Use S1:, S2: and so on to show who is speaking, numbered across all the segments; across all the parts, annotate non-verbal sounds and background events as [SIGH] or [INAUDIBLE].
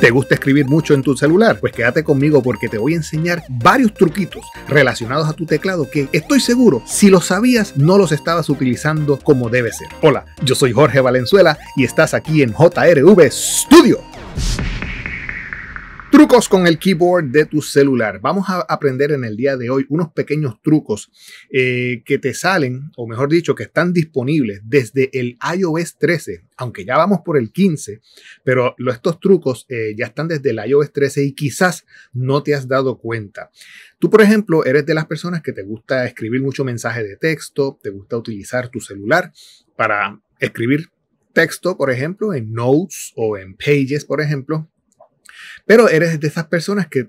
S1: ¿Te gusta escribir mucho en tu celular? Pues quédate conmigo porque te voy a enseñar varios truquitos relacionados a tu teclado que estoy seguro, si lo sabías, no los estabas utilizando como debe ser. Hola, yo soy Jorge Valenzuela y estás aquí en JRV Studio. Trucos con el keyboard de tu celular. Vamos a aprender en el día de hoy unos pequeños trucos eh, que te salen, o mejor dicho, que están disponibles desde el iOS 13, aunque ya vamos por el 15, pero estos trucos eh, ya están desde el iOS 13 y quizás no te has dado cuenta. Tú, por ejemplo, eres de las personas que te gusta escribir mucho mensaje de texto, te gusta utilizar tu celular para escribir texto, por ejemplo, en notes o en pages, por ejemplo, pero eres de esas personas que,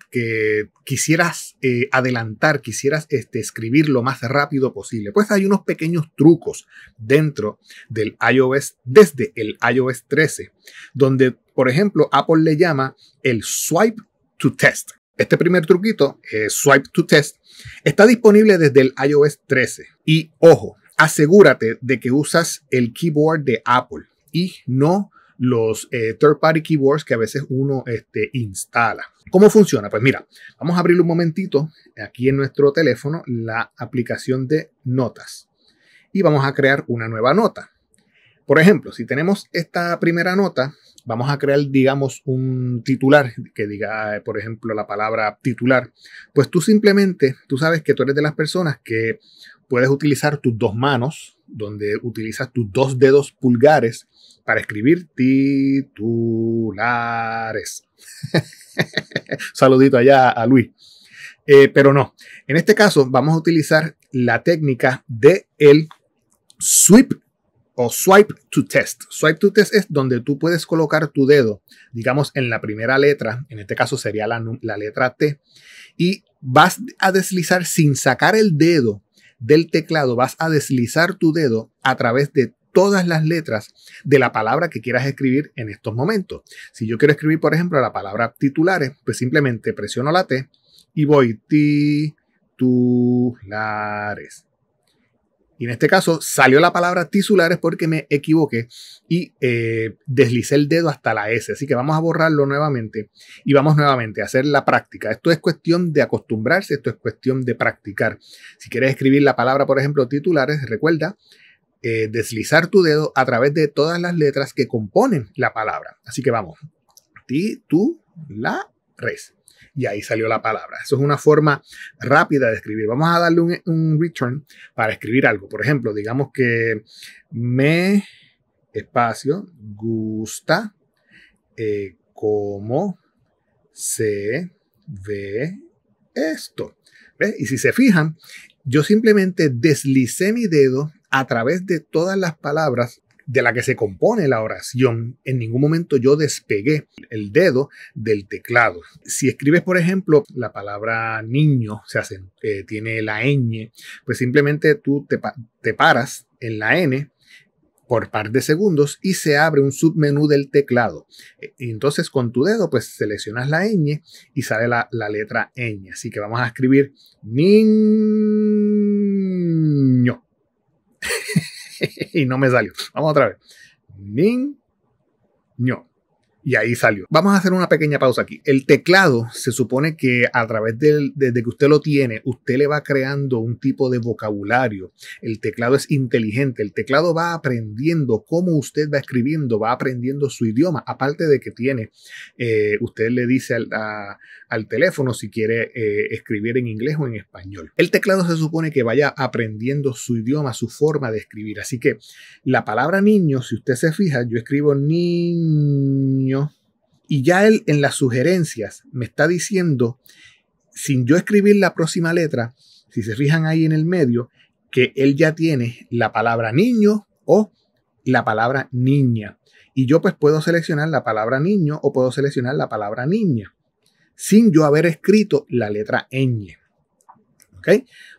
S1: quisieras eh, adelantar, quisieras este, escribir lo más rápido posible. Pues hay unos pequeños trucos dentro del iOS, desde el iOS 13, donde, por ejemplo, Apple le llama el swipe to test. Este primer truquito, eh, swipe to test, está disponible desde el iOS 13. Y ojo, asegúrate de que usas el keyboard de Apple y no los eh, third-party keyboards que a veces uno este, instala. ¿Cómo funciona? Pues mira, vamos a abrir un momentito aquí en nuestro teléfono la aplicación de notas y vamos a crear una nueva nota. Por ejemplo, si tenemos esta primera nota, vamos a crear, digamos, un titular que diga, eh, por ejemplo, la palabra titular, pues tú simplemente, tú sabes que tú eres de las personas que puedes utilizar tus dos manos, donde utilizas tus dos dedos pulgares para escribir titulares. [LAUGHS] Saludito allá a Luis. Eh, pero no, en este caso vamos a utilizar la técnica de el sweep o swipe to test. Swipe to test es donde tú puedes colocar tu dedo, digamos, en la primera letra, en este caso sería la, letra T, y vas a deslizar sin sacar el dedo del teclado, vas a deslizar tu dedo a través de todas las letras de la palabra que quieras escribir en estos momentos. Si yo quiero escribir, por ejemplo, la palabra titulares, pues simplemente presiono la T y voy titulares. Y en este caso salió la palabra titulares porque me equivoqué y eh, deslicé el dedo hasta la S. Así que vamos a borrarlo nuevamente y vamos nuevamente a hacer la práctica. Esto es cuestión de acostumbrarse, esto es cuestión de practicar. Si quieres escribir la palabra, por ejemplo, titulares, recuerda eh, deslizar tu dedo a través de todas las letras que componen la palabra. Así que vamos. Titulares. Y ahí salió la palabra. Eso es una forma rápida de escribir. Vamos a darle un, return para escribir algo. Por ejemplo, digamos que me espacio gusta eh, cómo se ve esto. Y si se fijan, yo simplemente deslicé mi dedo a través de todas las palabras de la que se compone la oración, en ningún momento yo despegué el dedo del teclado. Si escribes, por ejemplo, la palabra niño, se hace, eh, tiene la ñ, pues simplemente tú te, te paras en la n por par de segundos y se abre un submenú del teclado. E, entonces con tu dedo pues seleccionas la ñ y sale la, la letra ñ. Así que vamos a escribir niño. [LAUGHS] [LAUGHS] y no me salió. Vamos otra vez. Niño. Y ahí salió. Vamos a hacer una pequeña pausa aquí. El teclado se supone que a través de desde que usted lo tiene, usted le va creando un tipo de vocabulario. El teclado es inteligente. El teclado va aprendiendo cómo usted va escribiendo, va aprendiendo su idioma. Aparte de que tiene, eh, usted le dice al, teléfono si quiere eh, escribir en inglés o en español. El teclado se supone que vaya aprendiendo su idioma, su forma de escribir. Así que la palabra niño, si usted se fija, yo escribo niño y ya él en las sugerencias me está diciendo, sin yo escribir la próxima letra, si se fijan ahí en el medio, que él ya tiene la palabra niño o la palabra niña. Y yo pues puedo seleccionar la palabra niño o puedo seleccionar la palabra niña, sin yo haber escrito la letra ñ.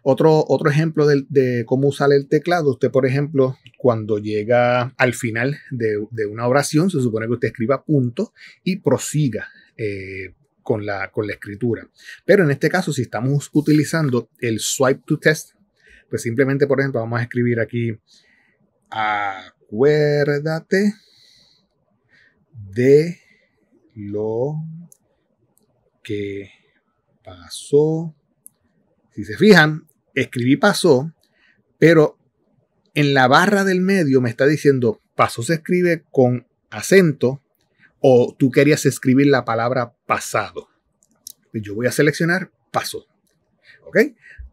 S1: Otro, otro ejemplo de, cómo usar el teclado, usted por ejemplo, cuando llega al final de, una oración, se supone que usted escriba punto y prosiga. Eh, con la, con la escritura. Pero en este caso, si estamos utilizando el swipe to test, pues simplemente, por ejemplo, vamos a escribir aquí, acuérdate de lo que pasó si se fijan, escribí pasó, pero en la barra del medio me está diciendo pasó se escribe con acento o tú querías escribir la palabra pasado. Pues yo voy a seleccionar paso. ¿Ok?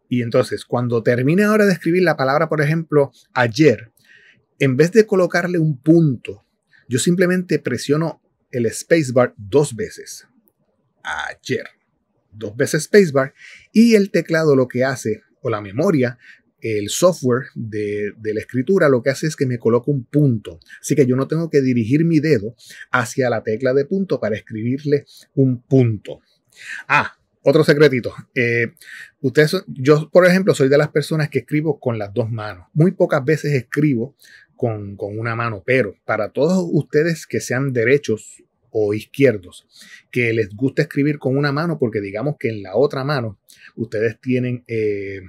S1: Y entonces, cuando termine ahora de escribir la palabra, por ejemplo, ayer, en vez de colocarle un punto, yo simplemente presiono el spacebar dos veces. Ayer dos veces spacebar y el teclado lo que hace, o la memoria, el software de, la escritura lo que hace es que me coloca un punto. Así que yo no tengo que dirigir mi dedo hacia la tecla de punto para escribirle un punto. Ah, otro secretito. Eh, ustedes, yo, por ejemplo, soy de las personas que escribo con las dos manos. Muy pocas veces escribo con, con, una mano, pero para todos ustedes que sean derechos o izquierdos, que les gusta escribir con una mano porque digamos que en la otra mano ustedes tienen eh,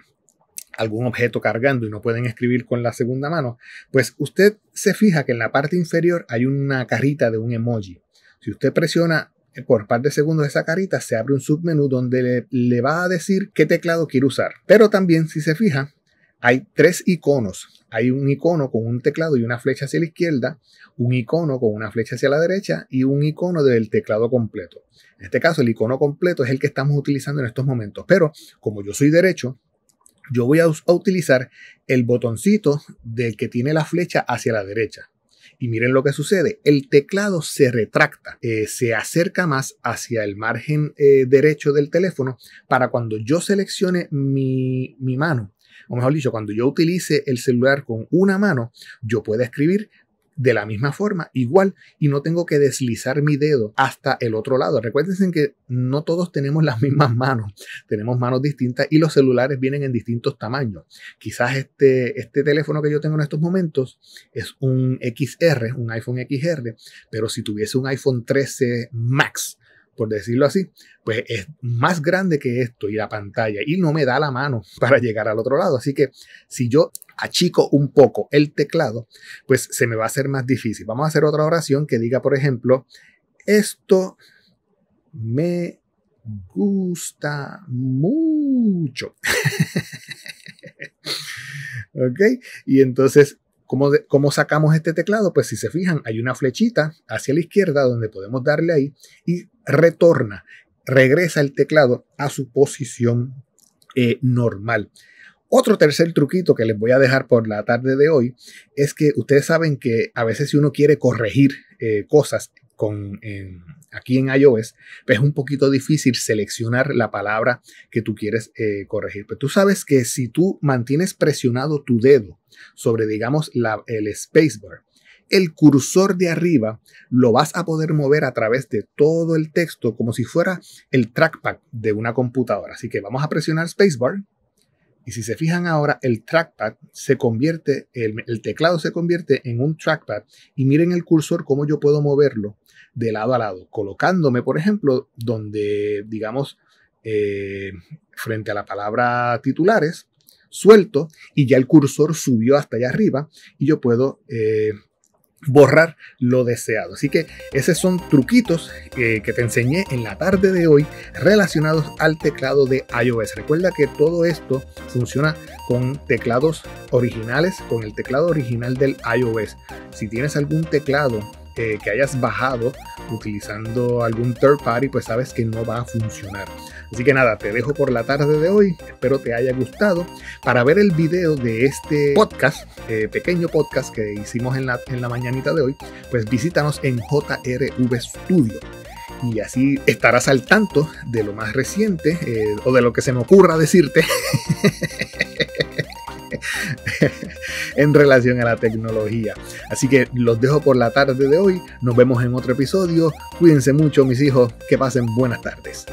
S1: algún objeto cargando y no pueden escribir con la segunda mano, pues usted se fija que en la parte inferior hay una carita de un emoji. Si usted presiona eh, por par de segundos esa carita, se abre un submenú donde le va a decir qué teclado quiere usar. Pero también, si se fija, hay tres iconos hay un icono con un teclado y una flecha hacia la izquierda, un icono con una flecha hacia la derecha y un icono del teclado completo. En este caso, el icono completo es el que estamos utilizando en estos momentos, pero como yo soy derecho, yo voy a, utilizar el botoncito del que tiene la flecha hacia la derecha. Y miren lo que sucede, el teclado se retracta, eh, se acerca más hacia el margen eh, derecho del teléfono para cuando yo seleccione mi mano o mejor dicho, cuando yo utilice el celular con una mano, yo pueda escribir de la misma forma, igual, y no tengo que deslizar mi dedo hasta el otro lado. Recuérdense que no todos tenemos las [LAUGHS] mismas manos, tenemos manos distintas y los celulares vienen en distintos tamaños. Quizás este, este teléfono que yo tengo en estos momentos es un XR, un iPhone XR, pero si tuviese un iPhone 13 Max por decirlo así, pues es más grande que esto y la pantalla y no me da la mano [LAUGHS] para llegar al otro lado. Así que si yo achico un poco el teclado, pues se me va a hacer más difícil. Vamos a hacer otra oración que diga, por ejemplo, esto me gusta mucho. [LAUGHS] ¿Ok? Y entonces ¿Cómo, sacamos este teclado? Pues si se fijan, hay una flechita hacia la izquierda donde podemos darle ahí y retorna, regresa el teclado a su posición eh, normal. Otro tercer truquito que les voy a dejar por la tarde de hoy es que ustedes saben que a veces si uno quiere corregir eh, cosas con, aquí en iOS, pues es un poquito difícil seleccionar la palabra que tú quieres eh, corregir. Pero tú sabes que si tú mantienes presionado tu dedo sobre, digamos, la, el spacebar, el cursor de arriba lo vas a poder mover a través de todo el texto como si fuera el trackpad de una computadora. Así que vamos a presionar spacebar. Y si se fijan ahora, el trackpad se convierte, el, el, teclado se convierte en un trackpad. Y miren el cursor, cómo yo puedo moverlo de lado a lado, colocándome, por ejemplo, donde, digamos, eh, frente a la palabra titulares, suelto y ya el cursor subió hasta allá arriba y yo puedo eh, borrar lo deseado. Así que esos son truquitos eh, que te enseñé en la tarde de hoy relacionados al teclado de iOS. Recuerda que todo esto funciona con teclados originales, con el teclado original del iOS. Si tienes algún teclado que hayas bajado utilizando algún third party, pues sabes que no va a funcionar. Así que nada, te dejo por la tarde de hoy. Espero te haya gustado. Para ver el video de este podcast, eh, pequeño podcast que hicimos en la, en la mañanita de hoy, pues visítanos en JRV Studio y así estarás al tanto de lo más reciente eh, o de lo que se me ocurra decirte. [LAUGHS] [LAUGHS] en relación a la tecnología. Así que los dejo por la tarde de hoy. Nos vemos en otro episodio. Cuídense mucho, mis hijos. Que pasen buenas tardes.